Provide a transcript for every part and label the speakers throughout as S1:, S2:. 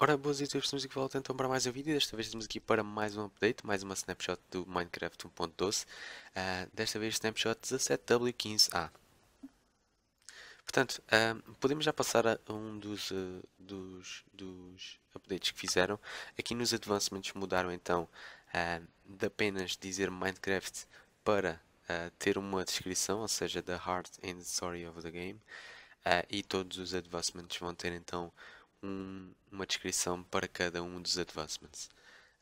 S1: Ora, boas e todos, estamos aqui de volta então para mais um vídeo. Desta vez estamos aqui para mais um update, mais uma snapshot do Minecraft 1.12. Uh, ah, desta vez snapshot 17W15A. Portanto, uh, podemos já passar a um dos, uh, dos, dos, updates que fizeram. Aqui nos advancements mudaram então de apenas dizer Minecraft para ter uma descrição, ou seja, the heart and story of the game. e todos os advancements vão ter então um, uma descrição para cada um dos advancements.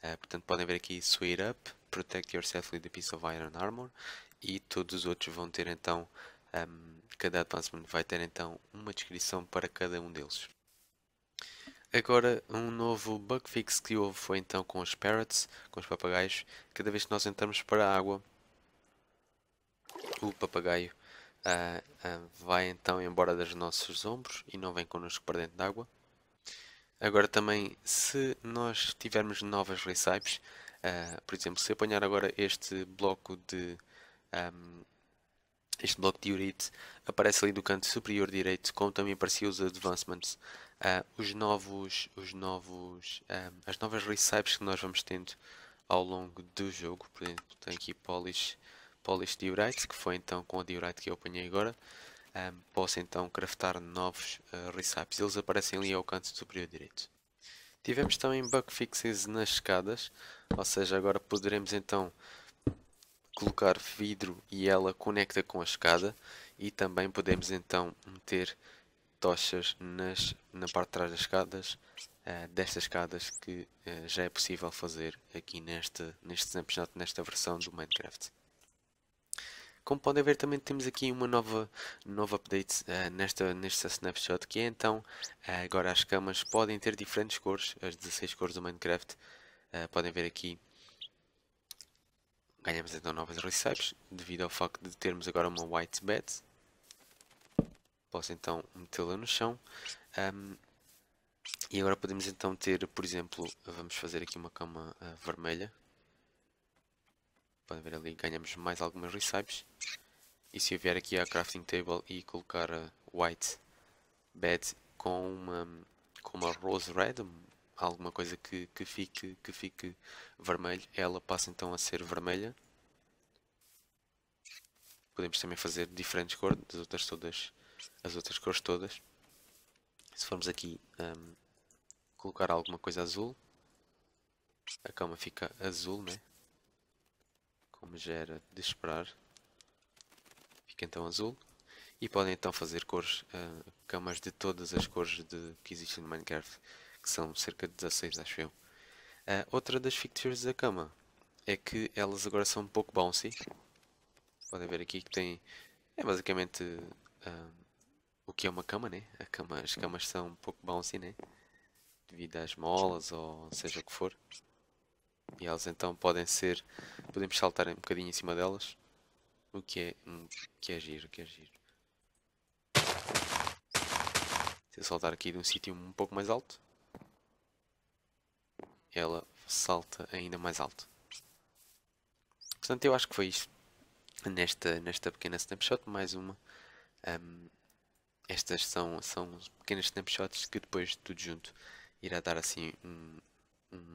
S1: Uh, portanto, podem ver aqui Sweet Up, Protect Yourself with a Piece of Iron Armor e todos os outros vão ter então, um, ehm, cada advancement vai ter então uma descrição para cada um deles. Agora, um novo bug fix que houve foi então com os parrots, com os papagaios. Cada vez que nós entramos para a água, o papagaio uh, uh, vai então embora dos nossos ombros e não vem connosco para dentro da água. Agora também, se nós tivermos novas recipes, uh, por exemplo, se apanhar agora este bloco de um, este bloco de diorite aparece ali do canto superior direito, como também apareciam os advancements, uh, os novos, os novos, um, ah, as novas recipes que nós vamos tendo ao longo do jogo. Por exemplo, tem aqui Polish, Polish Diorite, que foi então com a Diorite que eu apanhei agora um, posso então craftar novos uh, Eles aparecem ali ao canto superior direito. Tivemos também bug fixes nas escadas, ou seja, agora poderemos então colocar vidro e ela conecta com a escada e também podemos então meter tochas nas, na parte de trás das escadas, uh, destas escadas que uh, já é possível fazer aqui neste, neste snapshot, nesta versão do Minecraft. Como podem ver também temos aqui uma nova, nova update uh, nesta, nesta snapshot que é então uh, agora as camas podem ter diferentes cores, as 16 cores do Minecraft. Uh, podem ver aqui ganhamos então novas receives devido ao facto de termos agora uma white bed. Posso então metê-la no chão. Um, e agora podemos então ter, por exemplo, vamos fazer aqui uma cama vermelha Podem ver ali, ganhamos mais algumas recipes. E se eu vier aqui à crafting table e colocar a uh, white bed com uma, com uma rose red, alguma coisa que, que, fique, que fique vermelho, ela passa então a ser vermelha. Podemos também fazer diferentes cores, as outras, todas, as outras cores todas. Se formos aqui um, colocar alguma coisa azul, a cama fica azul, né? como já era de esperar, fica então azul. E podem então fazer cores, uh, camas de todas as cores de, que existem no Minecraft, que são cerca de 16, acho eu. Uh, outra das features da cama é que elas agora são um pouco bouncy. Podem ver aqui que tem. É basicamente uh, o que é uma cama, né? A cama, as camas são um pouco bouncy, né? Devido às molas ou seja o que for e elas então podem ser, podemos saltar um bocadinho em cima delas, o que é, um, que é giro, que é giro. Se eu saltar aqui de um sítio um pouco mais alto, ela salta ainda mais alto. Portanto, eu acho que foi isto nesta, nesta pequena snapshot, mais uma. Um, estas são, são pequenas snapshots que depois tudo junto irá dar assim um,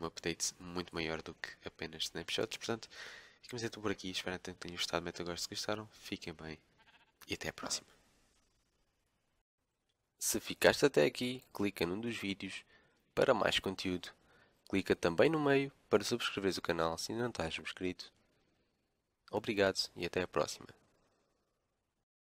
S1: um update muito maior do que apenas snapshots. Portanto, ficamos então por aqui. Espero que tenham gostado, meta gosto se gostaram. Fiquem bem e até a próxima. Se ficaste até aqui, clica num dos vídeos para mais conteúdo. Clica também no meio para subscreveres o canal se ainda não estás subscrito. Obrigado e até a próxima.